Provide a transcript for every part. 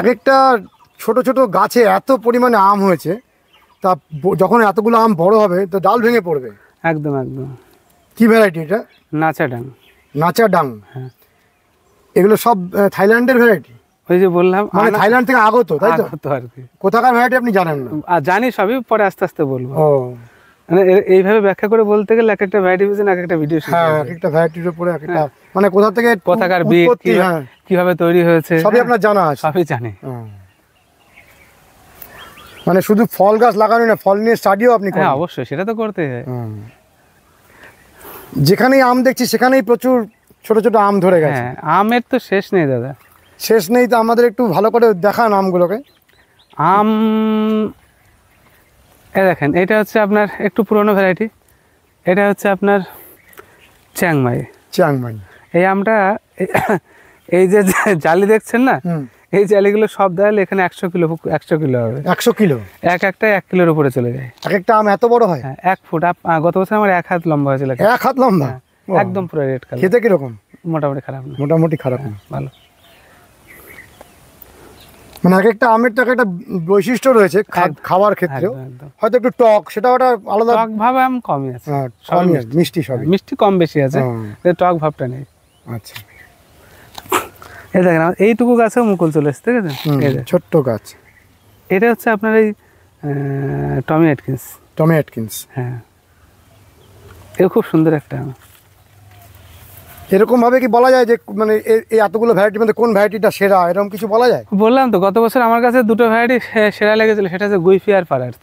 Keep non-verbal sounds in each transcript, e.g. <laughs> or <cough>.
এক একটা ছোট ছোট গাছে এত পরিমাণে আম হয়েছে তা যখন এতগুলো আম বড় হবে তো ডাল ভেঙে পড়বে একদম একদম কি ভ্যারাইটি এটা নাচা ডাং নাচা ডাং হ্যাঁ এগুলো সব থাইল্যান্ডের ভ্যারাইটি ওই যে বললাম মানে থাইল্যান্ড থেকে আগত তাই তো আর কি কোথাকার ভ্যারাইটি আপনি জানেন না আর জানি সবই পরে আস্তে আস্তে বলবো ও মানে এইভাবে ব্যাখ্যা করে বলতে গেলে এক একটা ভ্যারাইটি ভিশন এক একটা ভিডিও হ্যাঁ এক একটা ভ্যারাইটির উপরে এক একটা মানে কোথা থেকে কথাকার বীজ হ্যাঁ। কিভাবে তৈরি হয়েছে সবই হ্যাঁ। আপনার জানা আছে সবই জানে হ্যাঁ। মানে শুধু ফল গাছ লাগানো না ফল নিয়ে স্টাডিও আপনি করেন হ্যাঁ অবশ্যই সেটা তো করতে হয় যেখানেই আম দেখছি সেখানেই প্রচুর ছোট ছোট আম ধরে গেছে আমের তো শেষ নেই দাদা শেষ নেই তো আমাদের একটু ভালো করে দেখান আমগুলোকে আম এ দেখেন এটা হচ্ছে আপনার একটু পুরনো ভ্যারাইটি এটা হচ্ছে আপনার চ্যাংমাই চ্যাংমাই এই আমটা এই যে জালি দেখছেন না এই জালিগুলো সব দেওয়ালে এখানে একশো কিলো একশো কিলো হবে একশো কিলো এক একটা এক কিলোর উপরে চলে যায় এক একটা আম এত বড় হয় হ্যাঁ, এক ফুট গত বছর আমার এক হাত লম্বা হয়েছিল এক হাত লম্বা হ্যাঁ, একদম পুরো রেড কালার খেতে কিরকম মোটামুটি খারাপ না মোটামুটি খারাপ না হ্যাঁ, ভালো মানে এক একটা আমের তো একটা বৈশিষ্ট্য রয়েছে খাবার ক্ষেত্রে হয়তো একটু টক সেটা ওটা আলাদা টক ভাব আম কমই আছে হ্যাঁ, সব মিষ্টি সব হ্যাঁ, মিষ্টি কম বেশি আছে হ্যাঁ। টক ভাবটা নেই আচ্ছা এই দেখেন এইটুকু গাছেও মুকুল চলে এসছে ঠিক আছে ছোট্ট গাছ এটা হচ্ছে আপনার এই টমি অ্যাটকিন্স টমি অ্যাটকিন্স হ্যাঁ এটা খুব সুন্দর একটা এরকমভাবে কি বলা যায় যে মানে এই এতগুলো ভ্যারাইটির মধ্যে কোন ভ্যারাইটিটা সেরা এরকম কিছু বলা যায় বললাম তো গত বছর আমার কাছে দুটো ভ্যারাইটি সেরা লেগেছিল সেটা হচ্ছে গুইফি আর পারার্থ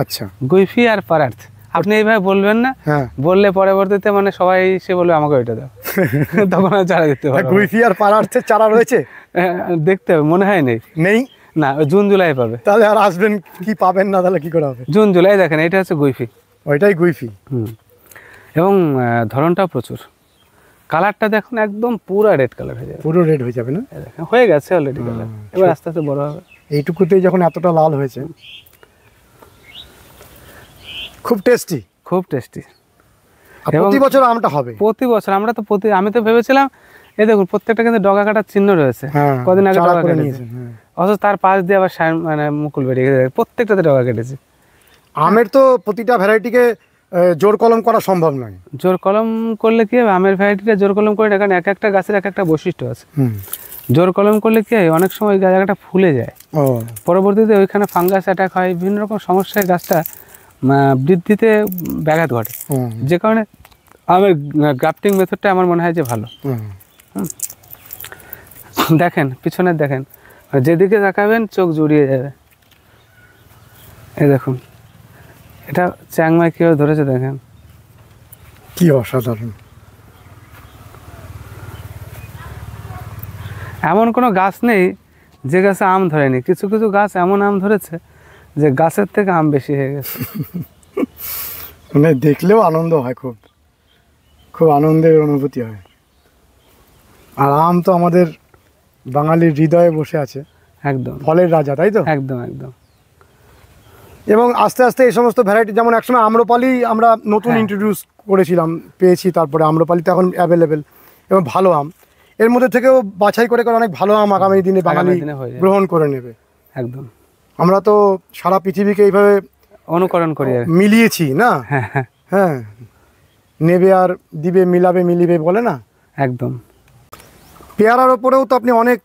আচ্ছা গুইফি আর পারার্থ আপনি এইভাবে বলবেন না হ্যাঁ। বললে পরবর্তীতে মানে সবাই সে বলবে আমাকে ওইটা দাও <laughs> তখন চারা দিতে পারবো গুইফি আর পারার্থের চারা রয়েছে <laughs> হ্যাঁ, দেখতে হবে মনে হয় নেই নেই না জুন জুলাই পাবে তাহলে আর আসবেন কি পাবেন না তাহলে কি করে হবে জুন জুলাই দেখেন এটা হচ্ছে গুইফি ওইটাই গুইফি হুম এবং ধরনটাও প্রচুর কালারটা দেখুন একদম পুরো রেড কালার হয়ে যাবে পুরো রেড হয়ে যাবে না হয়ে গেছে অলরেডি কালার এবার আস্তে আস্তে বড় হবে এইটুকুতেই যখন এতটা লাল হয়েছে খুব টেস্টি খুব টেস্টি প্রতি বছর আমটা হবে প্রতি বছর আমরা তো প্রতি আমি তো ভেবেছিলাম এই দেখুন প্রত্যেকটা কিন্তু ডগা কাটার চিহ্ন রয়েছে হ্যাঁ, কদিন আগে ডগা কেটেছে হ্যাঁ। অথচ তার পাশ দিয়ে আবার মানে মুকুল বেরিয়ে গেছে প্রত্যেকটাতে ডগা কেটেছে আমের তো প্রতিটা ভ্যারাইটিকে জোর কলম করা সম্ভব নয় জোর কলম করলে কি হবে আমের ভ্যারাইটিটা জোর কলম করে কারণ এক একটা গাছের এক একটা বৈশিষ্ট্য আছে জোর কলম করলে কি হয় অনেক সময় জায়গাটা ফুলে যায় পরবর্তীতে ওইখানে ফাঙ্গাস অ্যাটাক হয় বিভিন্ন রকম সমস্যায় গাছটা বৃদ্ধিতে ব্যাঘাত ঘটে যে কারণে আমার গ্রাফটিং মেথডটা আমার মনে হয় যে ভালো দেখেন পিছনের দেখেন যেদিকে দেখাবেন চোখ জুড়িয়ে যাবে এই দেখুন এটা চ্যাংমাই কীভাবে ধরেছে দেখেন কি অসাধারণ এমন কোনো গাছ নেই যে গাছে আম ধরেনি কিছু কিছু গাছ এমন আম ধরেছে যে গাছের থেকে আম বেশি হয়ে গেছে <laughs> মানে দেখলেও আনন্দ হয় খুব খুব আনন্দের অনুভূতি হয় আর আম তো আমাদের বাঙালির হৃদয়ে বসে আছে একদম ফলের রাজা তাই তো একদম একদম এবং আস্তে আস্তে এই সমস্ত ভ্যারাইটি যেমন একসময় আম্রপালি আমরা নতুন ইন্ট্রোডিউস হ্যাঁ। করেছিলাম পেয়েছি তারপরে আম্রপালিতে এখন অ্যাভেলেবেল এবং ভালো আম এর মধ্যে থেকেও বাছাই করে করে অনেক ভালো আম আগামী দিনে বাঙালি গ্রহণ করে নেবে একদম আমরা তো সারা পৃথিবীকে এইভাবে অনুকরণ করি মিলিয়েছি না হ্যাঁ, হ্যাঁ।, হ্যাঁ নেবে আর দিবে মিলাবে মিলিবে বলে না একদম পেয়ারার ওপরেও তো আপনি অনেক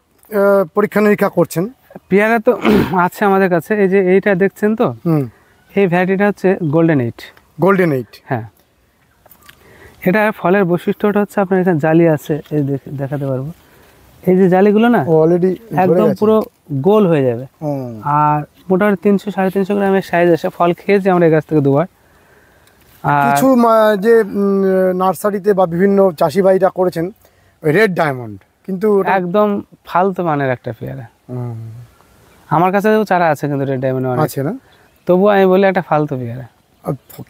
পরীক্ষা নিরীক্ষা করছেন পেয়ারা তো <clears throat> আছে আমাদের কাছে এই যে এইটা দেখছেন তো এই ভ্যারাইটিটা হচ্ছে গোল্ডেন এইট গোল্ডেন এইট হ্যাঁ এটা ফলের বৈশিষ্ট্যটা হচ্ছে আপনার এখানে জালি আছে এই দেখাতে পারবো এই যে জালিগুলো না অলরেডি একদম পুরো গোল হয়ে যাবে আর মোটামুটি তিনশো সাড়ে তিনশো গ্রামের সাইজ আসে ফল খেয়েছি আমরা এই গাছ থেকে দুবার কিছু যে নার্সারিতে বা বিভিন্ন চাষি ভাইরা করেছেন রেড ডায়মন্ড কিন্তু একদম ফালতু মানের একটা পেয়ারা আমার কাছে চারা আছে কিন্তু রেড ডায়মন্ড আছে না তবুও আমি বলি একটা ফালতু পেয়ারা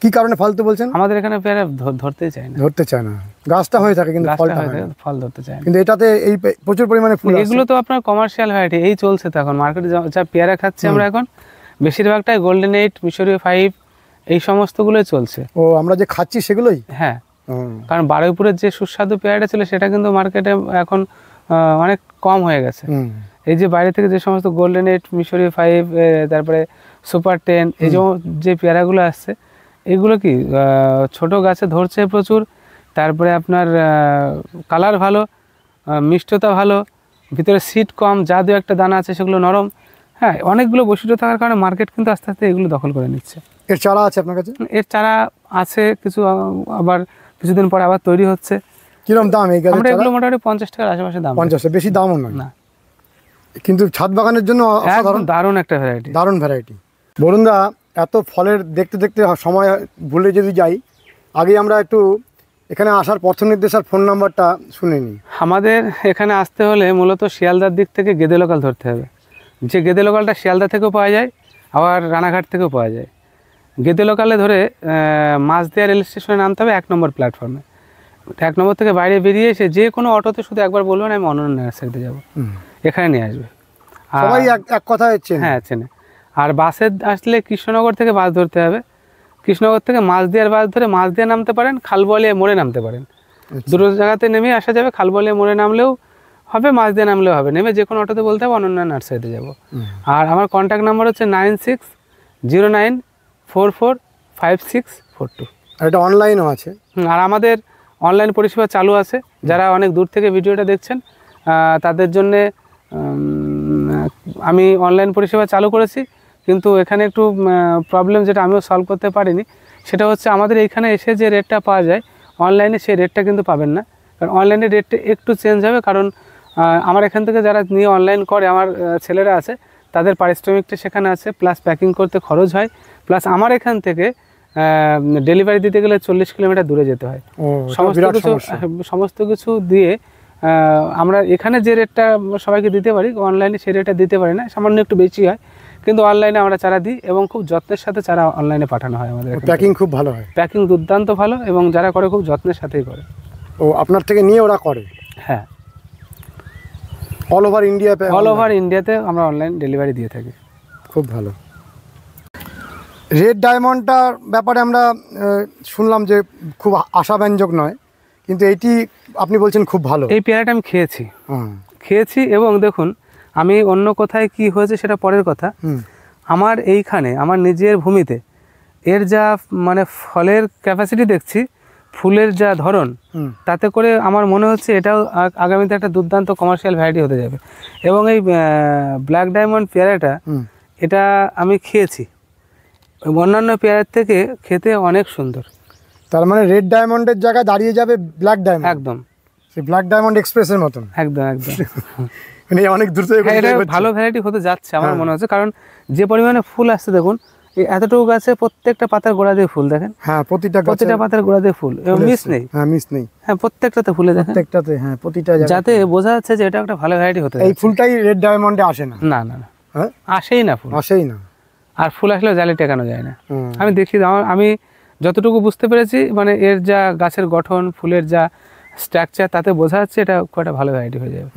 কি কারণে ফালতু বলছেন আমাদের এখানে পেয়ারা ধরতে চায় না ধরতে চায় না গাছটা হয়ে থাকে কিন্তু ফলটা হয় ফল ধরতে চায় কিন্তু এটাতে এই প্রচুর পরিমাণে ফুল এগুলো তো আপনার কমার্শিয়াল ভ্যারাইটি এই চলছে তো এখন মার্কেটে যা পেয়ারা খাচ্ছি আমরা এখন বেশিরভাগটাই গোল্ডেন এইট মিশরীয় ফাইভ এই সমস্তগুলো চলছে ও আমরা যে খাচ্ছি সেগুলোই হ্যাঁ কারণ বারুইপুরের যে সুস্বাদু পেয়ারাটা ছিল সেটা কিন্তু মার্কেটে এখন অনেক কম হয়ে গেছে এই যে বাইরে থেকে যে সমস্ত গোল্ডেন এইট মিশরি ফাইভ তারপরে সুপার টেন এই যে পেয়ারাগুলো আসছে এগুলো কি ছোট গাছে ধরছে প্রচুর তারপরে আপনার কালার ভালো মিষ্টতা ভালো ভিতরে সিট কম যা দু একটা দানা আছে সেগুলো নরম হ্যাঁ অনেকগুলো বৈশিষ্ট্য থাকার কারণে মার্কেট কিন্তু আস্তে আস্তে এগুলো দখল করে নিচ্ছে এর চারা আছে আপনার কাছে এর চারা আছে কিছু আবার কিছুদিন পরে আবার তৈরি হচ্ছে কিরম দাম এই আমরা এগুলো মোটামুটি পঞ্চাশ টাকার আশেপাশে দাম পঞ্চাশ বেশি দামও নয় না কিন্তু ছাদ বাগানের জন্য দারুণ একটা ভ্যারাইটি দারুণ ভ্যারাইটি বরুণদা এত ফলের দেখতে দেখতে সময় ভুলে যদি যাই আগে আমরা একটু এখানে আসার পথ নির্দেশ আর ফোন নাম্বারটা শুনে নিই আমাদের এখানে আসতে হলে মূলত শিয়ালদার দিক থেকে গেদে লোকাল ধরতে হবে যে গেদে লোকালটা শিয়ালদা থেকেও পাওয়া যায় আবার রানাঘাট থেকেও পাওয়া যায় গেদে লোকালে ধরে মাছদিয়া রেল স্টেশনে নামতে হবে এক নম্বর প্ল্যাটফর্মে এক নম্বর থেকে বাইরে বেরিয়ে এসে যে কোনো অটোতে শুধু একবার বলবেন আমি অনন্য নার্সারিতে যাবো এখানে নিয়ে আসবে সবাই এক কথা হচ্ছে হ্যাঁ চেনে আর বাসে আসলে কৃষ্ণনগর থেকে বাস ধরতে হবে কৃষ্ণনগর থেকে মাছ দিয়ার বাস ধরে মাছ দিয়ে নামতে পারেন খালবলিয়া মোড়ে নামতে পারেন আচ্ছা। দুটো জায়গাতে নেমে আসা যাবে খালবলিয়া মোড়ে নামলেও হবে মাছ দিয়ে নামলেও হবে নেমে যে কোনো অটোতে বলতে হবে অনন্য নার্সারিতে যাবো আর আমার কন্ট্যাক্ট নাম্বার হচ্ছে nine six zero nine four four five six four two এটা অনলাইনও আছে আর আমাদের অনলাইন পরিষেবা চালু আছে যারা অনেক দূর থেকে ভিডিওটা দেখছেন তাদের জন্যে আমি অনলাইন পরিষেবা চালু করেছি কিন্তু এখানে একটু প্রবলেম যেটা আমিও সলভ করতে পারিনি সেটা হচ্ছে আমাদের এইখানে এসে যে রেটটা পাওয়া যায় অনলাইনে সেই রেটটা কিন্তু পাবেন না কারণ অনলাইনে রেটটা একটু চেঞ্জ হবে কারণ আমার এখান থেকে যারা নিয়ে অনলাইন করে আমার ছেলেরা আছে তাদের পারিশ্রমিকটা সেখানে আছে প্লাস প্যাকিং করতে খরচ হয় প্লাস আমার এখান থেকে ডেলিভারি দিতে গেলে চল্লিশ কিলোমিটার দূরে যেতে হয় সমস্ত কিছু হ্যাঁ, সমস্ত কিছু দিয়ে আমরা এখানে যে রেটটা সবাইকে দিতে পারি অনলাইনে সেই রেটটা দিতে পারি না সামান্য একটু বেশি হয় কিন্তু অনলাইনে আমরা চারা দিই এবং খুব যত্নের সাথে চারা অনলাইনে পাঠানো হয় আমাদের প্যাকিং খুব ভালো হয় প্যাকিং দুর্দান্ত ভালো এবং যারা করে খুব যত্নের সাথেই করে ও আপনার থেকে নিয়ে ওরা করে হ্যাঁ অল ওভার ইন্ডিয়াতে অল ওভার ইন্ডিয়াতে আমরা অনলাইন ডেলিভারি দিয়ে থাকি খুব ভালো রেড ডায়মন্ডটার ব্যাপারে আমরা শুনলাম যে খুব আশাব্যঞ্জক নয় কিন্তু এটি আপনি বলছেন খুব ভালো এই পেয়ারাটা আমি খেয়েছি খেয়েছি এবং দেখুন আমি অন্য কোথায় কি হয়েছে সেটা পরের কথা আমার এইখানে আমার নিজের ভূমিতে এর যা মানে ফলের ক্যাপাসিটি দেখছি ফুলের যা ধরন তাতে করে আমার মনে হচ্ছে এটাও আগামীতে একটা দুর্দান্ত কমার্শিয়াল ভ্যারাইটি হতে যাবে এবং এই ব্ল্যাক ডায়মন্ড পেয়ারাটা এটা আমি খেয়েছি অন্যান্য পেয়ারের থেকে খেতে অনেক সুন্দর তার মানে রেড ডায়মন্ডের জায়গায় দাঁড়িয়ে যাবে ব্ল্যাক ডায়মন্ড একদম সেই ব্ল্যাক ডায়মন্ড এক্সপ্রেসের মতন একদম একদম <laughs> মানে অনেক দ্রুত হ্যাঁ, ভালো ভ্যারাইটি হতে যাচ্ছে আমার হ্যাঁ। মনে হচ্ছে কারণ যে পরিমাণে ফুল আসছে দেখুন এতটুকু গাছে প্রত্যেকটা পাতার গোড়া দিয়ে ফুল দেখেন হ্যাঁ প্রতিটা প্রতিটা পাতার গোড়া দিয়ে ফুল মিস নেই হ্যাঁ মিস নেই হ্যাঁ প্রত্যেকটাতে ফুলে দেখেন প্রত্যেকটাতে হ্যাঁ প্রতিটা যাতে বোঝা যাচ্ছে যে এটা একটা ভালো ভ্যারাইটি হতে এই ফুলটাই রেড ডায়মন্ডে আসে না না না হ্যাঁ? আসেই না ফুল আসেই না আর ফুল আসলেও জালে টেকানো যায় না আমি দেখি আমি যতটুকু বুঝতে পেরেছি মানে এর যা গাছের গঠন ফুলের যা স্ট্রাকচার তাতে বোঝা যাচ্ছে এটা খুব একটা ভালো ভ্যারাইটি হয়ে যাবে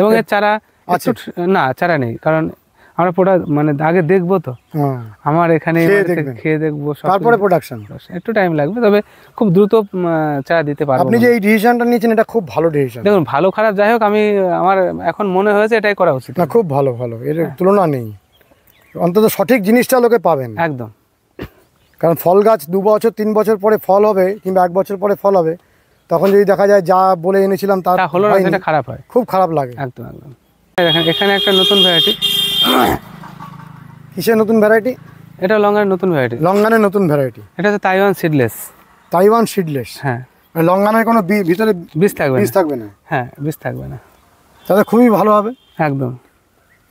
এবং এর চারা না চারা নেই কারণ আমরা প্রোডাক্ট মানে আগে দেখবো তো আমার এখানে খেয়ে দেখবো তারপরে প্রোডাকশন একটু টাইম লাগবে তবে খুব দ্রুত চারা দিতে পারবো আপনি যে এই ডিসিশনটা নিয়েছেন এটা খুব ভালো ডিসিশন দেখুন ভালো খারাপ যাই হোক আমি আমার এখন মনে হয়েছে এটাই করা উচিত না খুব ভালো ভালো এর হ্যাঁ। তুলনা নেই অন্তত সঠিক জিনিসটা লোকে পাবেন একদম কারণ ফল গাছ দু বছর তিন বছর পরে ফল হবে কিংবা এক বছর পরে ফল হবে তখন যদি দেখা যায় যা বলে এনেছিলাম তার হলো খারাপ হয় খুব খারাপ লাগে একদম একদম দেখেন এখানে একটা নতুন ভ্যারাইটি কিসের নতুন ভ্যারাইটি এটা লঙ্গার নতুন ভ্যারাইটি লঙ্গানের নতুন ভ্যারাইটি এটা তো তাইওয়ান সিডলেস তাইওয়ান সিডলেস হ্যাঁ লঙ্গানের কোনো ভিতরে বীজ থাকবে বীজ থাকবে না হ্যাঁ বীজ থাকবে না তাহলে খুবই ভালো হবে একদম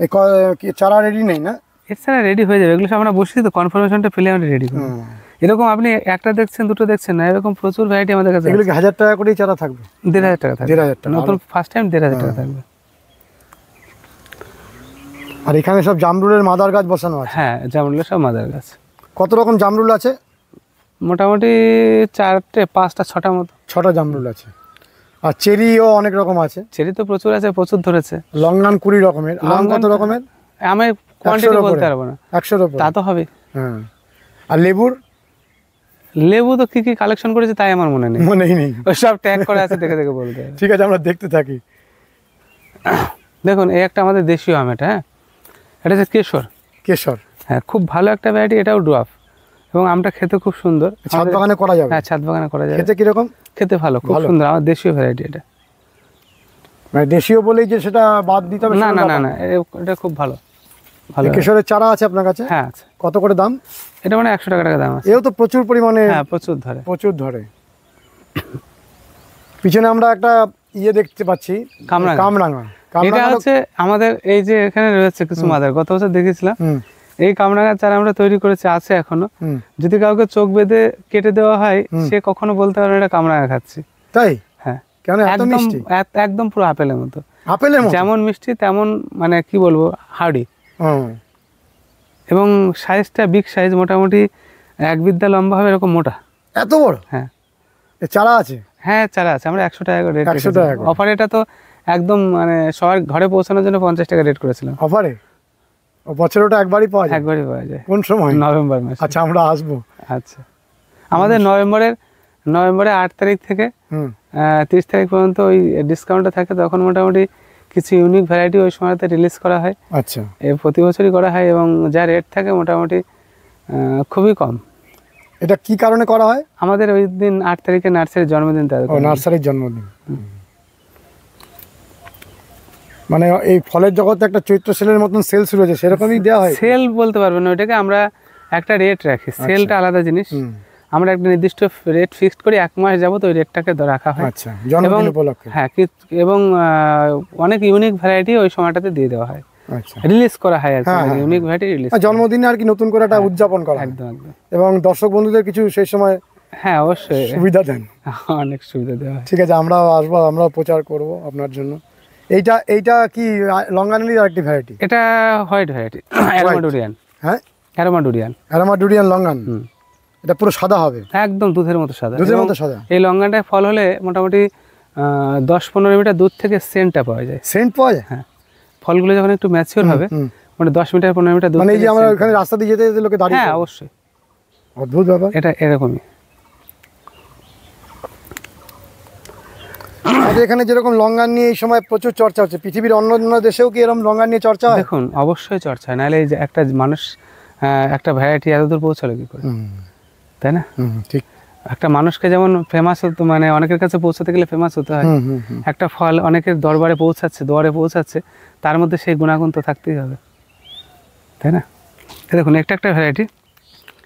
এই চারা রেডি নেই না এছাড়া রেডি হয়ে যাবে এগুলো আমরা বসছি তো কনফার্মেশনটা ফেলে আমরা রেডি করি এরকম আপনি একটা দেখছেন দুটো দেখছেন না এরকম প্রচুর ভ্যারাইটি আমাদের কাছে এগুলো হাজার টাকা করেই চারা থাকবে দেড় হাজার টাকা থাকবে দেড় হাজার টাকা নতুন ফার্স্ট টাইম দেড় হাজার টাকা থাকবে আর এখানে সব জামরুলের মাদার গাছ বসানো আছে হ্যাঁ জামরুলের সব মাদার গাছ কত রকম জামরুল আছে মোটামুটি চারটে পাঁচটা ছটা মতো ছটা জামরুল আছে আর চেরিও অনেক রকম আছে চেরি তো প্রচুর আছে প্রচুর ধরেছে লং নাম কুড়ি রকমের আম কত রকমের আমের কোয়ান্টিটি বলতে পারবো না একশোর উপর তা তো হবে হ্যাঁ। আর লেবুর লেবু তো কি কি কালেকশন করেছে তাই আমার মনে নেই মনেই নেই সব ট্যাগ করে আছে দেখে দেখে বলতে ঠিক আছে আমরা দেখতে থাকি দেখুন এই একটা আমাদের দেশীয় আম এটা হ্যাঁ এটা হচ্ছে কেশর কেশর হ্যাঁ খুব ভালো একটা ভ্যারাইটি এটাও ডুয়াফ এবং আমটা খেতে খুব সুন্দর ছাদ বাগানে করা যাবে হ্যাঁ ছাদ বাগানে করা যাবে খেতে কিরকম খেতে ভালো খুব সুন্দর আমার দেশীয় ভ্যারাইটি এটা মানে দেশীয় বলেই যে সেটা বাদ দিতে হবে না না না না এটা খুব ভালো ভালো চারা আছে আপনার কাছে হ্যাঁ আছে কত করে দাম এটা মানে একশো টাকা দাম আছে এও তো প্রচুর পরিমাণে হ্যাঁ, প্রচুর ধরে প্রচুর ধরে পিছনে আমরা একটা ইয়ে দেখতে পাচ্ছি কামরাঙা হচ্ছে আমাদের এই যে এখানে রয়েছে কিছু মাদার গত বছর দেখেছিলাম এই কামরাঙার চারা আমরা তৈরি করেছি আছে এখনো যদি কাউকে চোখ বেঁধে কেটে দেওয়া হয় সে কখনো বলতে পারে এটা কামরাঙা খাচ্ছি তাই হ্যাঁ কেন এত মিষ্টি একদম পুরো আপেলের মতো আপেলের যেমন মিষ্টি তেমন মানে কি বলবো হাড়ি হ্যাঁ। এবং সাইজটা বিগ সাইজ মোটামুটি এক বিদ্যা লম্বা হবে এরকম মোটা এত বড় হ্যাঁ চারা আছে হ্যাঁ চারা আছে আমরা একশো টাকা রেট একশো টাকা অফারে এটা তো একদম মানে সবার ঘরে পৌঁছানোর জন্য পঞ্চাশ টাকা রেট করেছিলাম অফারে বছর ওটা একবারই পাওয়া যায় একবারই পাওয়া যায় কোন সময় নভেম্বর মাসে আচ্ছা আমরা আসবো আচ্ছা আমাদের নভেম্বরের নভেম্বরের আট তারিখ থেকে তিরিশ তারিখ পর্যন্ত ওই ডিসকাউন্টটা থাকে তখন মোটামুটি কিছু ইউনিক ভ্যারাইটি ওই সময়তে রিলিজ করা হয় আচ্ছা এ প্রতি বছরই করা হয় এবং যা রেট থাকে মোটামুটি খুবই কম এটা কি কারণে করা হয় আমাদের ওই দিন আট তারিখে নার্সারির জন্মদিন তাদের নার্সারির জন্মদিন মানে এই ফলের জগতে একটা চৈত্র সেলের মতন সেল শুরু হয়েছে সেরকমই দেওয়া হয় সেল বলতে পারবেন ওইটাকে আমরা একটা রেট রাখি সেলটা আচ্ছা। আলাদা জিনিস আমরা একটা নির্দিষ্ট রেট ফিক্সড করি এক মাস যাবো তো ওই রেটটাকে রাখা হয় আচ্ছা এবং হ্যাঁ এবং অনেক ইউনিক ভ্যারাইটি ওই সময়টাতে দিয়ে দেওয়া হয় রিলিজ আচ্ছা। করা হয় আর ইউনিক ভ্যারাইটি রিলিজ জন্মদিনে আর কি নতুন করে একটা হ্যাঁ, উদযাপন করা হয় একদম এবং দর্শক বন্ধুদের কিছু সেই সময় হ্যাঁ অবশ্যই সুবিধা দেন <laughs> অনেক সুবিধা দেওয়া ঠিক আছে আমরাও আসবো আমরাও প্রচার করব আপনার জন্য এইটা এইটা কি লঙ্গানির আরেকটি ভ্যারাইটি এটা হোয়াইট ভ্যারাইটি অ্যারোমাডুরিয়ান হ্যাঁ অ্যারোমাডুরিয়ান অ্যারোমাডুরিয়ান লঙ্গান হুম এটা পুরো সাদা হবে একদম দুধের মতো সাদা দুধের মতো সাদা এই লঙ্কাটায় ফল হলে মোটামুটি দশ পনেরো মিটার দুধ থেকে সেন্টটা পাওয়া যায় সেন্ট পাওয়া যায় হ্যাঁ ফলগুলো যখন একটু ম্যাচিওর হবে মানে দশ মিটার পনেরো মিটার দুধ মানে এই যে আমরা ওখানে রাস্তা দিয়ে যেতে যেতে লোকে দাঁড়িয়ে হ্যাঁ অবশ্যই অদ্ভুত ব্যাপার এটা এরকমই এখানে যেরকম লঙ্গা নিয়ে এই সময় প্রচুর চর্চা হচ্ছে পৃথিবীর অন্য অন্য দেশেও কি এরকম লঙ্গা নিয়ে চর্চা হয় দেখুন অবশ্যই চর্চা হয় নাহলে একটা মানুষ একটা ভ্যারাইটি এত দূর পৌঁছালো কি করে তাই না ঠিক একটা মানুষকে যেমন ফেমাস হতো মানে অনেকের কাছে পৌঁছাতে গেলে ফেমাস হতে হয় একটা ফল অনেকের দরবারে পৌঁছাচ্ছে দোয়ারে পৌঁছাচ্ছে তার মধ্যে সেই গুণাগুণ তো থাকতেই হবে তাই না দেখুন একটা একটা ভ্যারাইটি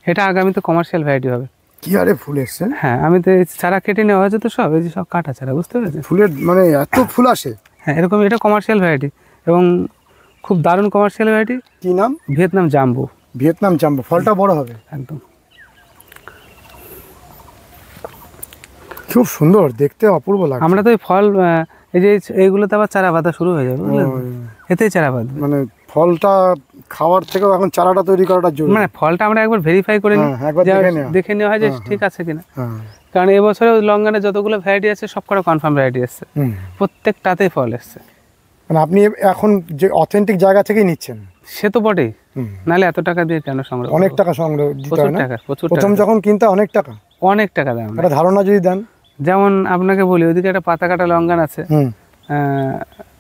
এটা আগামী তো কমার্শিয়াল ভ্যারাইটি হবে কি আরে ফুল এসছে হ্যাঁ আমি তো চারা কেটে নেওয়া হয়েছে তো সব এই যে সব কাটা চারা বুঝতে পেরেছি ফুলের মানে এত ফুল আসে হ্যাঁ এরকম এটা কমার্শিয়াল ভ্যারাইটি এবং খুব দারুণ কমার্শিয়াল ভ্যারাইটি কী নাম ভিয়েতনাম জাম্বু ভিয়েতনাম জাম্বু ফলটা বড় হবে একদম খুব সুন্দর দেখতে অপূর্ব লাগে আমরা তো ফল এই যে এইগুলোতে আবার চারা পাতা শুরু হয়ে যাবে এতেই চারা পাতা মানে ফলটা খাওয়ার থেকেও এখন চারাটা তৈরি করাটা জরুরি মানে ফলটা আমরা একবার ভেরিফাই করে হ্যাঁ, দেখে নেওয়া হয় যে হ্যাঁ, হ্যাঁ। ঠিক আছে কিনা কারণ এবছরে লঙ্গানে যতগুলো ভ্যারাইটি আছে সবকটা কনফার্ম ভ্যারাইটি আসছে প্রত্যেকটাতেই ফল এসছে মানে আপনি এখন যে অথেন্টিক জায়গা থেকেই নিচ্ছেন সে তো বটেই নাহলে এত টাকা দিয়ে কেন সংগ্রহ অনেক টাকা সংগ্রহ দিতে না প্রচুর টাকা প্রথম যখন কিনতে অনেক টাকা অনেক টাকা দাম একটা ধারণা যদি দেন যেমন আপনাকে বলি ওইদিকে একটা পাতা কাটা লঙ্কান আছে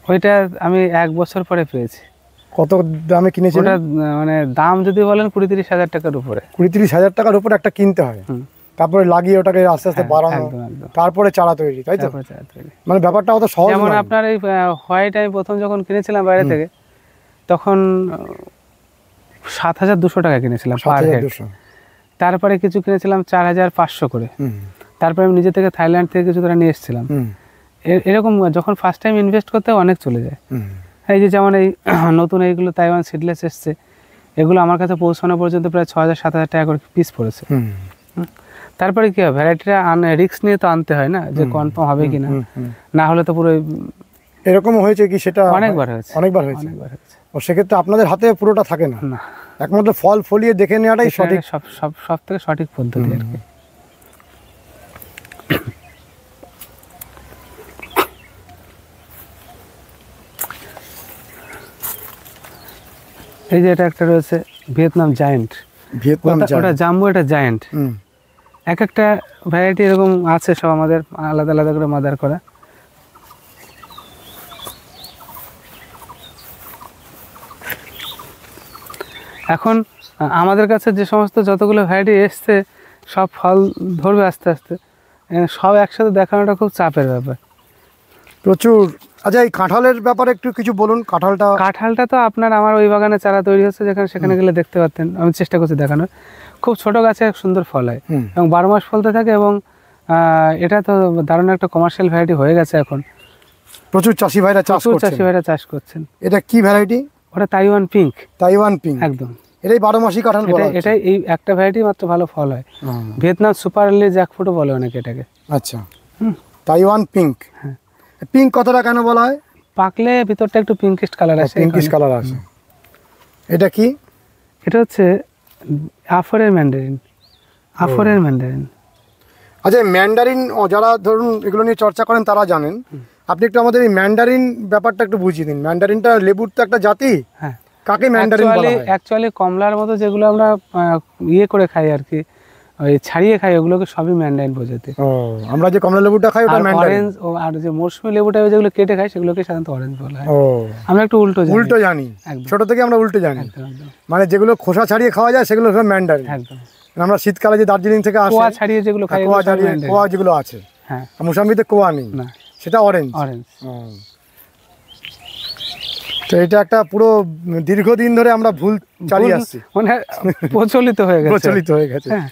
ওইটা আমি এক বছর পরে পেয়েছি কত দামে কিনেছি ওটা মানে দাম যদি বলেন কুড়ি তিরিশ হাজার টাকার উপরে কুড়ি তিরিশ হাজার টাকার উপরে একটা কিনতে হয় তারপরে লাগিয়ে ওটাকে আস্তে আস্তে হ্যাঁ, বাড়ানো তারপরে চারা তৈরি তাই তো মানে ব্যাপারটা অত সহজ যেমন আপনার এই হোয়াইট আমি প্রথম যখন কিনেছিলাম বাইরে থেকে তখন সাত হাজার দুশো টাকা কিনেছিলাম তারপরে কিছু কিনেছিলাম চার হাজার পাঁচশো করে তারপরে আমি নিজে থেকে থাইল্যান্ড থেকে কিছু তারা নিয়ে এসেছিলাম এরকম যখন ফার্স্ট টাইম ইনভেস্ট করতে অনেক চলে যায় এই যে যেমন এই <clears throat> নতুন এইগুলো তাইওয়ান সিডলেস এসছে এগুলো আমার কাছে পৌঁছানো পর্যন্ত প্রায় ছ হাজার সাত হাজার টাকা করে পিস পড়েছে তারপরে কি হয় ভ্যারাইটিটা রিক্স নিয়ে তো আনতে হয় না যে কনফার্ম হবে কি না না হলে তো পুরো এরকম হয়েছে কি সেটা অনেকবার হয়েছে অনেকবার হয়েছে ও সেক্ষেত্রে আপনাদের হাতে পুরোটা থাকে না একমাত্র ফল ফলিয়ে দেখে নেওয়াটাই সঠিক সব সব সব থেকে সঠিক পদ্ধতি আর কি এই যে এটা একটা রয়েছে ভিয়েতনাম জায়েন্ট ভিয়েতনাম ওটা জাম্বু এটা জায়েন্ট এক একটা ভ্যারাইটি এরকম আছে সব আমাদের আলাদা আলাদা করে মাদার করা এখন আমাদের কাছে যে সমস্ত যতগুলো ভ্যারাইটি এসছে সব ফল ধরবে আস্তে আস্তে হ্যাঁ, সব একসাথে দেখানোটা খুব চাপের ব্যাপার প্রচুর আচ্ছা এই কাঁঠালের ব্যাপারে একটু কিছু বলুন কাঁঠালটা কাঁঠালটা তো আপনার আমার ওই বাগানে চারা তৈরি হচ্ছে যেখানে সেখানে গেলে দেখতে পাচ্ছেন আমি চেষ্টা করছি দেখানোর খুব ছোট গাছে সুন্দর ফল হয় এবং বারো মাস ফলতে থাকে এবং এটা তো দারুণ একটা কমার্শিয়াল ভ্যারাইটি হয়ে গেছে এখন প্রচুর চাষি ভাইরা চাষ চাষি ভাইরা চাষ করছেন এটা কি ভ্যারাইটি ওটা তাইওয়ান পিঙ্ক তাইওয়ান পিঙ্ক একদম এটাই বারো মাসই বলে এটাই এই একটা ভ্যারাইটি মাত্র ভালো ফল হয় ভিয়েতনাম সুপার আর্লি জ্যাকফ্রুটও বলে অনেকে এটাকে আচ্ছা তাইওয়ান পিঙ্ক হ্যাঁ পিঙ্ক কতটা কেন বলা হয় পাকলে ভিতরটা একটু পিঙ্কিস্ট কালার আছে পিঙ্কিশ কালার আছে এটা কি এটা হচ্ছে আফরের ম্যান্ডারিন আফরের ম্যান্ডারিন আচ্ছা ম্যান্ডারিন যারা ধরুন এগুলো নিয়ে চর্চা করেন তারা জানেন আপনি একটু আমাদের এই ম্যান্ডারিন ব্যাপারটা একটু বুঝিয়ে দিন ম্যান্ডারিনটা লেবুর তো একটা জাতি হ্যাঁ কাকে ম্যান্ডারিন বলা হয় অ্যাকচুয়ালি কমলার মতো যেগুলো আমরা ইয়ে করে খাই আর কি ওই ছাড়িয়ে খাই ওগুলোকে সবই ম্যান্ডারিন বোঝাতে আমরা যে কমলা লেবুটা খাই ওটা ম্যান্ডারিন ও আর যে মৌসুমি লেবুটা যেগুলো কেটে খাই সেগুলোকে সাধারণত অরেঞ্জ বলা হয় আমরা একটু উল্টো জানি উল্টো জানি ছোট থেকে আমরা উল্টো জানি মানে যেগুলো খোসা ছাড়িয়ে খাওয়া যায় সেগুলো সব ম্যান্ডারিন একদম আমরা শীতকালে যে দার্জিলিং থেকে আসি কোয়া ছাড়িয়ে যেগুলো হ্যাঁ, খাই কোয়া ছাড়িয়ে কোয়া যেগুলো আছে হ্যাঁ মুসাম্বিতে কোয়া নেই সেটা অরেঞ্জ অরেঞ্জ তো এটা একটা পুরো দীর্ঘদিন ধরে আমরা ভুল চালিয়ে আসছি মানে প্রচলিত হয়ে গেছে প্রচলিত হয়ে গেছে হ্যাঁ,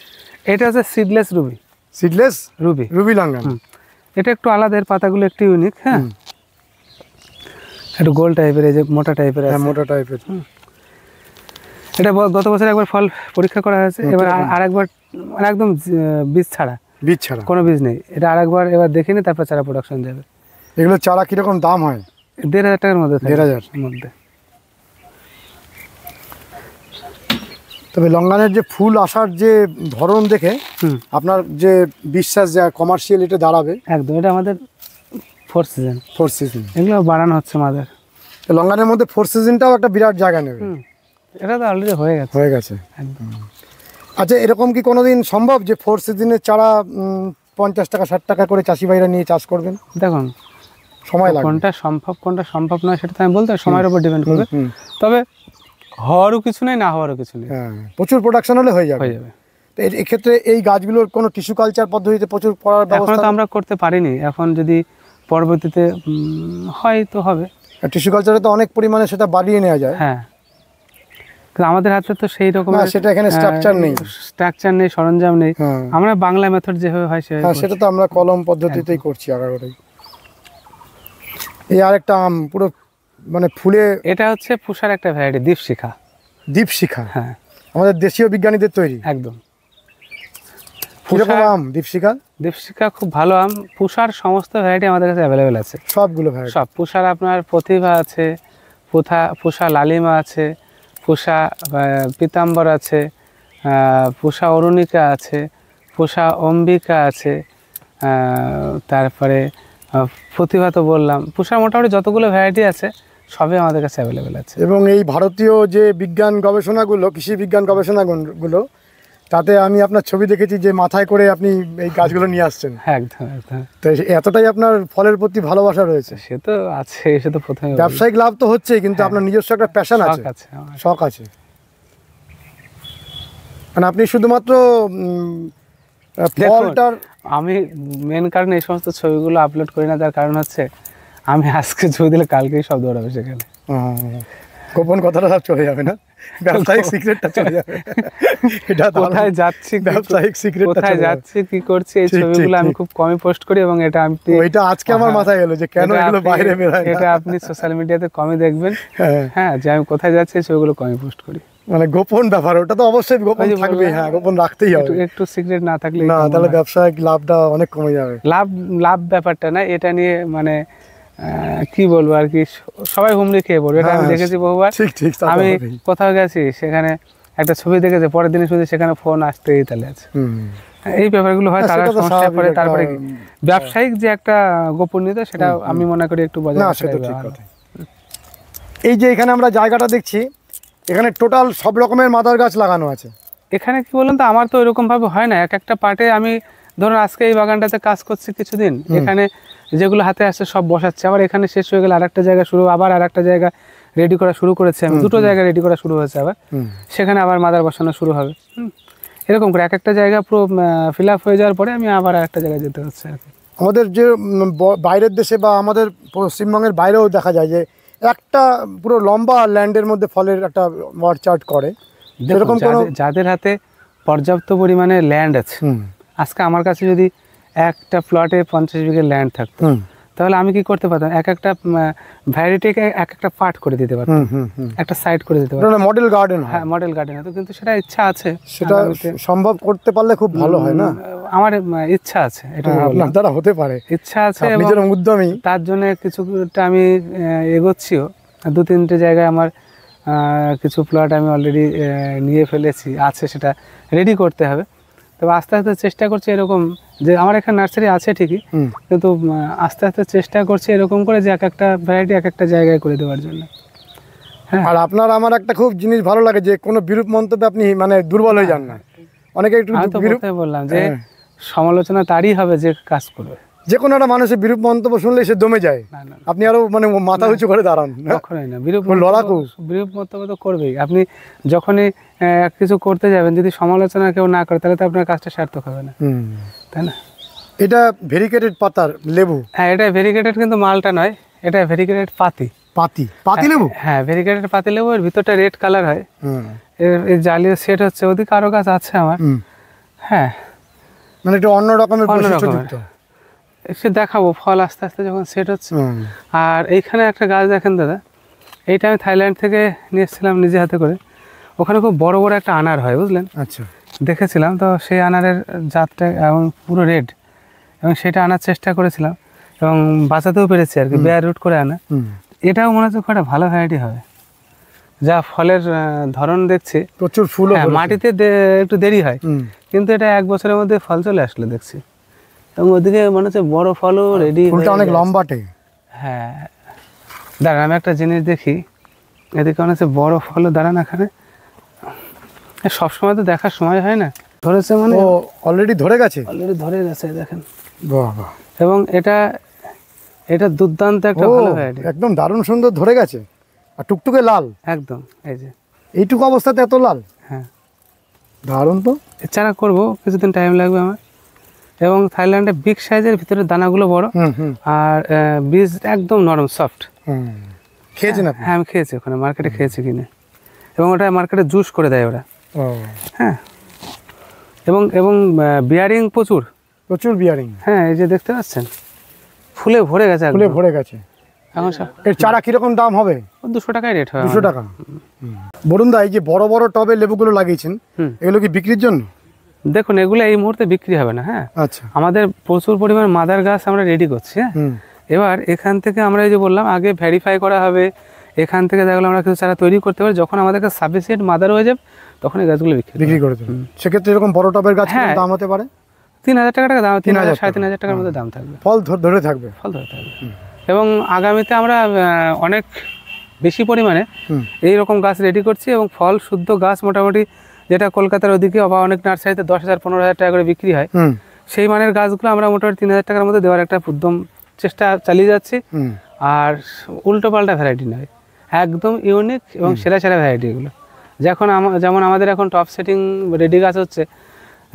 এটা হচ্ছে seedless ruby seedless ruby ruby লাঙ্গান এটা একটু আলাদা পাতাগুলো একটু ইউনিক হ্যাঁ একটু গোল টাইপের এই যে মোটা টাইপের হ্যাঁ মোটা টাইপের এটা গত বছর একবার ফল পরীক্ষা করা হয়েছে এবার আর একবার মানে একদম বীজ ছাড়া বীজ ছাড়া কোনো বীজ নেই এটা আর একবার এবার দেখে নিই তারপর চারা প্রোডাকশন যাবে এগুলো চারা কীরকম দাম হয় দেড় হাজার টাকার মধ্যে দেড় হাজার মধ্যে তবে লঙ্গানের যে ফুল আসার যে ধরন দেখে আপনার যে বিশ্বাস যে কমার্শিয়াল এটা দাঁড়াবে একদম এটা আমাদের ফোর সিজন ফোর সিজন এগুলো বাড়ানো হচ্ছে আমাদের তো লঙ্গানের মধ্যে ফোর সিজনটাও একটা বিরাট জায়গা নেবে এটা তো অলরেডি হয়ে গেছে হয়ে গেছে আচ্ছা এরকম কি কোনোদিন সম্ভব যে ফোর সিজনের চারা পঞ্চাশ টাকা ষাট টাকা করে চাষি ভাইরা নিয়ে চাষ করবেন দেখুন সময় লাগবে কোনটা সম্ভব কোনটা সম্ভব নয় সেটা আমি বলতে সময়ের উপর ডিপেন্ড করবে তবে হওয়ারও কিছু নেই না হওয়ারও কিছু নেই হ্যাঁ প্রচুর প্রোডাকশন হলে হয়ে যাবে হয়ে যাবে তো এক্ষেত্রে এই গাছগুলোর কোনো টিস্যু কালচার পদ্ধতিতে প্রচুর করার ব্যবস্থা তো আমরা করতে পারিনি এখন যদি পরবর্তীতে হয় তো হবে টিস্যু কালচারে তো অনেক পরিমাণে সেটা বাড়িয়ে নেওয়া যায় হ্যাঁ আমাদের হাতে তো সেই রকম সেটা এখানে স্ট্রাকচার হ্যাঁ, নেই স্ট্রাকচার নেই সরঞ্জাম নেই হ্যাঁ। আমরা বাংলা মেথড যেভাবে হয় হ্যাঁ, সেটা তো আমরা কলম পদ্ধতিতেই করছি আগাগোড়াই এই আরেকটা আম পুরো মানে ফুলে এটা হচ্ছে পুষার একটা ভ্যারাইটি দীপশিখা দীপশিখা হ্যাঁ আমাদের দেশীয় বিজ্ঞানীদের তৈরি একদম কীরকম আম দীপশিখা দীপশিখা খুব ভালো আম পুষার সমস্ত ভ্যারাইটি আমাদের কাছে অ্যাভেলেবেল আছে সবগুলো ভ্যারাইটি সব পুষার আপনার প্রতিভা আছে পুথা পুষা লালিমা আছে পুষা পীতাম্বর আছে পুষা অরুণিকা আছে পুষা অম্বিকা আছে তারপরে প্রতিভা তো বললাম পুষার মোটামুটি যতগুলো ভ্যারাইটি আছে সবই আমাদের কাছে অ্যাভেলেবেল আছে এবং এই ভারতীয় যে বিজ্ঞান গবেষণাগুলো কৃষি বিজ্ঞান গবেষণাগুলো তাতে আমি আপনার ছবি দেখেছি যে মাথায় করে আপনি এই গাছগুলো নিয়ে আসছেন হ্যাঁ একদম তো এতটাই আপনার ফলের প্রতি ভালোবাসা রয়েছে সে তো আছে সে তো প্রথমে ব্যবসায়িক লাভ তো হচ্ছে কিন্তু হ্যাঁ। আপনার নিজস্ব একটা প্যাশন আছে শখ আছে মানে আপনি শুধুমাত্র ফলটার আমি মেন কারণে এই সমস্ত ছবিগুলো আপলোড করি না তার কারণ হচ্ছে আমি আজকে ছবি দিলে কালকেই সব দৌড়াবে সেখানে গোপন কথাটা সব চলে যাবে না ব্যবসায়িক সিক্রেটটা চলে যাবে এটা কোথায় যাচ্ছি ব্যবসায়িক সিক্রেট কোথায় যাচ্ছি কি করছি এই ছবিগুলো আমি খুব কমই পোস্ট করি এবং এটা আমি এটা আজকে আমার মাথায় এলো যে কেন এগুলো বাইরে বের হয় এটা আপনি সোশ্যাল মিডিয়াতে কমই দেখবেন হ্যাঁ।, হ্যাঁ যে আমি কোথায় যাচ্ছি এই ছবিগুলো কমই পোস্ট করি মানে গোপন ব্যাপার ওটা তো অবশ্যই গোপন থাকবে হ্যাঁ গোপন রাখতেই হবে একটু সিক্রেট না থাকলে না তাহলে ব্যবসায় লাভটা অনেক কমে যাবে লাভ লাভ ব্যাপারটা না এটা নিয়ে মানে কি বলবো আর কি সবাই হুমড়ি খেয়ে পড়বে এটা আমি হ্যাঁ, দেখেছি বহুবার ঠিক ঠিক আমি কোথাও গেছি সেখানে একটা ছবি দেখেছে পরের দিনে শুধু সেখানে ফোন আসতেই তাহলে আছে এই ব্যাপারগুলো হয় হ্যাঁ, তারা সমস্যায় পড়ে তারপরে ব্যবসায়িক যে একটা গোপনীয়তা সেটা আমি মনে করি একটু বজায় সেটা ঠিক এই যে এখানে আমরা জায়গাটা দেখছি এখানে টোটাল সব রকমের মাদার গাছ লাগানো আছে এখানে কি বলুন তো আমার তো এরকমভাবে হয় না এক একটা পার্টে আমি ধরুন আজকে এই বাগানটাতে কাজ করছি কিছুদিন এখানে যেগুলো হাতে আসছে সব বসাচ্ছে আবার এখানে শেষ হয়ে গেলে আর একটা জায়গা শুরু আবার আর একটা জায়গা রেডি করা শুরু করেছে আমি দুটো জায়গা রেডি করা শুরু হয়েছে আবার সেখানে আবার মাদার বসানো শুরু হবে এরকম করে এক একটা জায়গা পুরো ফিল আপ হয়ে যাওয়ার পরে আমি আবার আর একটা জায়গায় যেতে হচ্ছে আর কি আমাদের যে বাইরের দেশে বা আমাদের পশ্চিমবঙ্গের বাইরেও দেখা যায় যে একটা পুরো লম্বা ল্যান্ডের মধ্যে ফলের একটা ওয়ার চার্ট করে যেরকম কোনো যাদের হাতে পর্যাপ্ত পরিমাণে ল্যান্ড আছে আজকে আমার কাছে যদি একটা প্লটে পঞ্চাশ বিঘে ল্যান্ড থাকতো তাহলে আমি কি করতে পারতাম এক একটা ভ্যারাইটিকে এক একটা পার্ট করে দিতে পারতাম একটা সাইড করে দিতে পারতাম মডেল গার্ডেন হ্যাঁ মডেল গার্ডেন হতো কিন্তু সেটা ইচ্ছা আছে সেটা সম্ভব করতে পারলে খুব ভালো হয় না আমার ইচ্ছা আছে এটা হ্যাঁ, আপনার দ্বারা হতে পারে ইচ্ছা আছে নিজের উদ্যমী তার জন্য কিছুটা আমি এগোচ্ছিও দু তিনটে জায়গায় আমার কিছু প্লট আমি অলরেডি নিয়ে ফেলেছি আছে সেটা রেডি করতে হবে তবে আস্তে আস্তে চেষ্টা করছে এরকম যে আমার এখানে নার্সারি আছে ঠিকই কিন্তু আস্তে আস্তে চেষ্টা করছে এরকম করে যে এক একটা ভ্যারাইটি এক একটা জায়গায় করে দেওয়ার জন্য হ্যাঁ। আর আপনার আমার একটা খুব জিনিস ভালো লাগে যে কোনো বিরূপ মন্তব্যে আপনি মানে দুর্বল হয়ে যান না অনেকে একটু বললাম যে হ্যাঁ। সমালোচনা তারই হবে যে কাজ করবে যে কোনো একটা মানুষের বিরূপ মন্তব্য শুনলে সে দমে যায় আপনি আরো মানে মাথা উঁচু করে দাঁড়ান কখনোই না বিরূপ লড়াকু বিরূপ মন্তব্য তো করবেই আপনি যখনই কিছু করতে যাবেন যদি সমালোচনা কেউ না করে তাহলে তো আপনার কাজটা সার্থক হবে না তাই না এটা ভেরিকেটেড পাতার লেবু হ্যাঁ এটা ভেরিকেটেড কিন্তু মালটা নয় এটা ভেরিকেটেড পাতি পাতি পাতি লেবু হ্যাঁ, হ্যাঁ ভেরিকেটেড পাতি লেবু এর ভিতরটা রেড কালার হয় এর জালীয় সেট হচ্ছে ওদিকে আরো গাছ আছে আমার হ্যাঁ মানে একটু অন্য রকমের বৈশিষ্ট্যযুক্ত সে দেখাবো ফল আস্তে আস্তে যখন সেট হচ্ছে আর এইখানে একটা গাছ দেখেন দাদা এইটা আমি থাইল্যান্ড থেকে নিয়ে এসেছিলাম নিজে হাতে করে ওখানে খুব বড় বড় একটা আনার হয় বুঝলেন আচ্ছা দেখেছিলাম তো সেই আনারের জাতটা এবং পুরো রেড এবং সেটা আনার চেষ্টা করেছিলাম এবং বাঁচাতেও পেরেছি আর কি বেয়ার রুট করে আনা এটাও মনে হচ্ছে খুব একটা ভালো ভ্যারাইটি হবে যা ফলের ধরন দেখছি প্রচুর ফুল হ্যাঁ, মাটিতে একটু দেরি হয় কিন্তু এটা এক বছরের মধ্যে ফল চলে আসলো দেখছি এবং ওদিকে মনে হচ্ছে বড় ফলও রেডি অনেক লম্বাটে হ্যাঁ দাঁড়ান আমি একটা জিনিস দেখি এদিকে মনে হচ্ছে বড় ফলও দাঁড়ান এখানে সবসময় তো দেখার সময় হয় না ধরেছে মানে ও অলরেডি ধরে গেছে অলরেডি ধরে গেছে দেখেন বাহ বাহ এবং এটা এটা দুর্দান্ত একটা ভালো ভ্যারাইটি একদম দারুণ সুন্দর ধরে গেছে আর টুকটুকে লাল একদম এই যে এইটুকু অবস্থাতে এত লাল হ্যাঁ দারুণ তো চারা করবো কিছুদিন টাইম লাগবে আমার এবং থাইল্যান্ডে বিগ সাইজের ভিতরে দানাগুলো বড় আর বীজ একদম নরম সফট খেয়েছেন হ্যাঁ আমি খেয়েছি ওখানে মার্কেটে খেয়েছি কিনে এবং ওটা মার্কেটে জুস করে দেয় ওরা হ্যাঁ এবং এবং বিয়ারিং প্রচুর প্রচুর বিয়ারিং হ্যাঁ এই যে দেখতে পাচ্ছেন ফুলে ভরে গেছে ফুলে ভরে গেছে এখন এর চারা কিরকম দাম হবে দুশো টাকায় রেট হয় দুশো টাকা বরুন দা এই যে বড় বড় টবে লেবুগুলো লাগিয়েছেন এগুলো কি বিক্রির জন্য দেখুন এগুলো এই মুহূর্তে বিক্রি হবে না হ্যাঁ আচ্ছা আমাদের প্রচুর পরিমাণ মাদার গাছ আমরা রেডি করছি হ্যাঁ এবার এখান থেকে আমরা এই যে বললাম আগে ভেরিফাই করা হবে এখান থেকে দেখলাম আমরা কিছু চারা তৈরি করতে পারি যখন আমাদের কাছে সাফিসিয়েন্ট মাদার হয়ে যাবে তখন এই গাছগুলো বিক্রি বিক্রি করে দেবেন সেক্ষেত্রে এরকম বড় টপের গাছ হ্যাঁ। দাম হতে পারে তিন হাজার টাকা টাকা দাম তিন হাজার সাড়ে তিন হাজার টাকার মধ্যে দাম থাকবে ফল ধরে থাকবে ফল ধরে থাকবে এবং আগামীতে আমরা অনেক বেশি পরিমাণে এই রকম গাছ রেডি করছি এবং ফল শুদ্ধ গাছ মোটামুটি যেটা কলকাতার ওদিকে বা অনেক নার্সারিতে দশ হাজার পনেরো হাজার টাকা করে বিক্রি হয় সেই মানের গাছগুলো আমরা মোটামুটি তিন হাজার টাকার মধ্যে দেওয়ার একটা উদ্যম চেষ্টা চালিয়ে যাচ্ছি আর উল্টো পাল্টা ভ্যারাইটি নয় একদম ইউনিক এবং সেরা সেরা ভ্যারাইটি এগুলো যখন যেমন আমাদের এখন টপ সেটিং রেডি গাছ হচ্ছে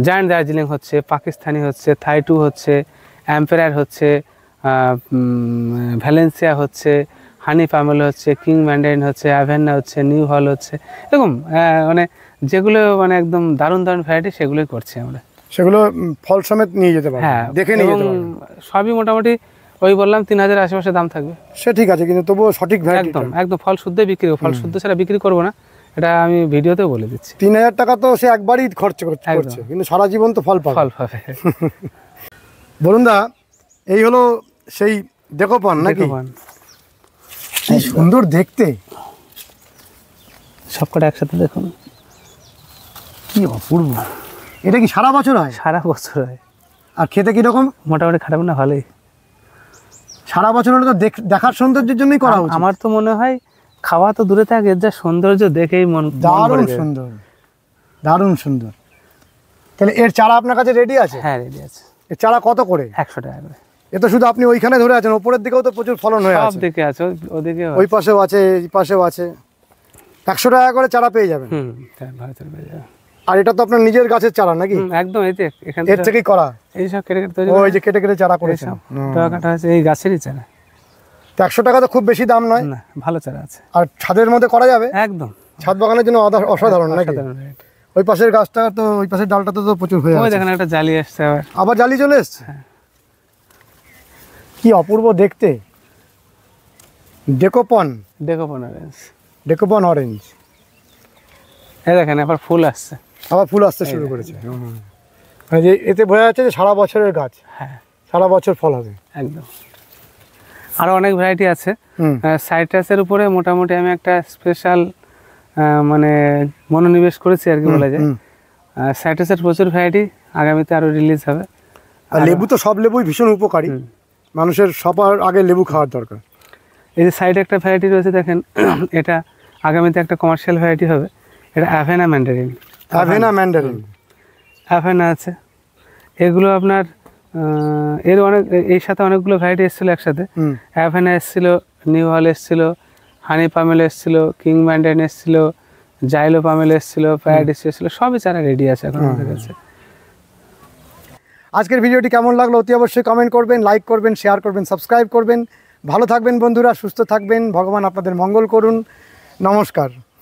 জায়ান্ট দার্জিলিং হচ্ছে পাকিস্তানি হচ্ছে থাইটু হচ্ছে অ্যাম্পেরার হচ্ছে ভ্যালেন্সিয়া হচ্ছে হানি ফ্যামিলি হচ্ছে কিং ম্যান্ডাইন হচ্ছে অ্যাভেন্না হচ্ছে নিউ হল হচ্ছে এরকম মানে যেগুলো মানে একদম দারুণ দারুণ ভ্যারাইটি সেগুলোই করছি আমরা সেগুলো ফল সমেত নিয়ে যেতে পারবো হ্যাঁ দেখে নিয়ে সবই মোটামুটি ওই বললাম তিন হাজার আশেপাশে দাম থাকবে সে ঠিক আছে কিন্তু তবুও সঠিক ভ্যারাইটি একদম একদম ফল শুদ্ধই বিক্রি করবো ফল শুদ্ধ ছাড়া বিক্রি করবো না এটা আমি ভিডিওতে বলে দিচ্ছি তিন হাজার টাকা তো সে একবারই খরচ করছে কিন্তু সারা জীবন তো ফল ফল পাবে বলুন দা এই হলো সেই দেখো পান নাকি কি সুন্দর দেখতে সবকটা একসাথে দেখুন কি অপূর্ব এটা কি সারা বছর হয় সারা বছর হয় আর খেতে কীরকম মোটামুটি খারাপ না ভালোই সারা বছর হলে তো দেখার সৌন্দর্যের জন্যই করা হয় আমার তো মনে হয় খাওয়া তো দূরে থাকে যা সৌন্দর্য দেখেই মন দারুণ সুন্দর দারুণ সুন্দর তাহলে এর চারা আপনার কাছে রেডি আছে হ্যাঁ রেডি আছে এর চারা কত করে একশো টাকা করে এটা শুধু আপনি ওইখানে ধরে আছেন ওপরের দিকেও তো প্রচুর ফলন হয়ে আছে দিকে আছে ওদিকে ওই পাশেও আছে এই পাশেও আছে একশো টাকা করে চারা পেয়ে যাবেন আর এটা তো আপনার নিজের গাছের চারা নাকি একদম এই যে এর থেকেই করা এই সব কেটে কেটে ওই যে কেটে কেটে চারা করেছেন টাকাটা আছে এই গাছেরই চারা একশো টাকা তো খুব বেশি দাম নয় না ভালো চারা আছে আর ছাদের মধ্যে করা যাবে একদম ছাদ বাগানের জন্য অসাধারণ নাকি ওই পাশের গাছটা তো ওই পাশের ডালটা তো প্রচুর হয়ে আছে দেখেন একটা জালি আসছে আবার আবার জালি চলে এসছে হ্যাঁ কি অপূর্ব দেখতে Dekopon Dekopon orange Dekopon orange হ্যাঁ দেখেন আবার ফুল আসছে আবার ফুল আসতে শুরু করেছে মানে যে এতে বোঝা যাচ্ছে যে সারা বছরের গাছ হ্যাঁ সারা বছর ফল হবে একদম আরও অনেক ভ্যারাইটি আছে সাইট্রাসের উপরে মোটামুটি আমি একটা স্পেশাল মানে মনোনিবেশ করেছি আর কি বলা যায় সাইট্রাসের প্রচুর ভ্যারাইটি আগামীতে আরও রিলিজ হবে আর লেবু তো সব লেবুই ভীষণ উপকারী মানুষের সবার আগে লেবু খাওয়ার দরকার এই যে সাইডে একটা ভ্যারাইটি রয়েছে দেখেন <clears throat> এটা আগামীতে একটা কমার্শিয়াল ভ্যারাইটি হবে এটা অ্যাভেনা ম্যান্ডারিন অ্যাভেনা ম্যান্ডারিন অ্যাভেনা আছে এগুলো আপনার এর অনেক এর সাথে অনেকগুলো ভ্যারাইটি এসেছিলো একসাথে অ্যাভেনা এসেছিলো নিউ হল এসেছিলো হানি পামেল এসেছিলো কিং ম্যান্ডারিন এসেছিলো জাইলো পামেল এসেছিলো প্যারাডিস এসেছিলো সবই চারা রেডি আছে এখন আমাদের কাছে আজকের ভিডিওটি কেমন লাগলো অতি অবশ্যই কমেন্ট করবেন লাইক করবেন শেয়ার করবেন সাবস্ক্রাইব করবেন ভালো থাকবেন বন্ধুরা সুস্থ থাকবেন ভগবান আপনাদের মঙ্গল করুন নমস্কার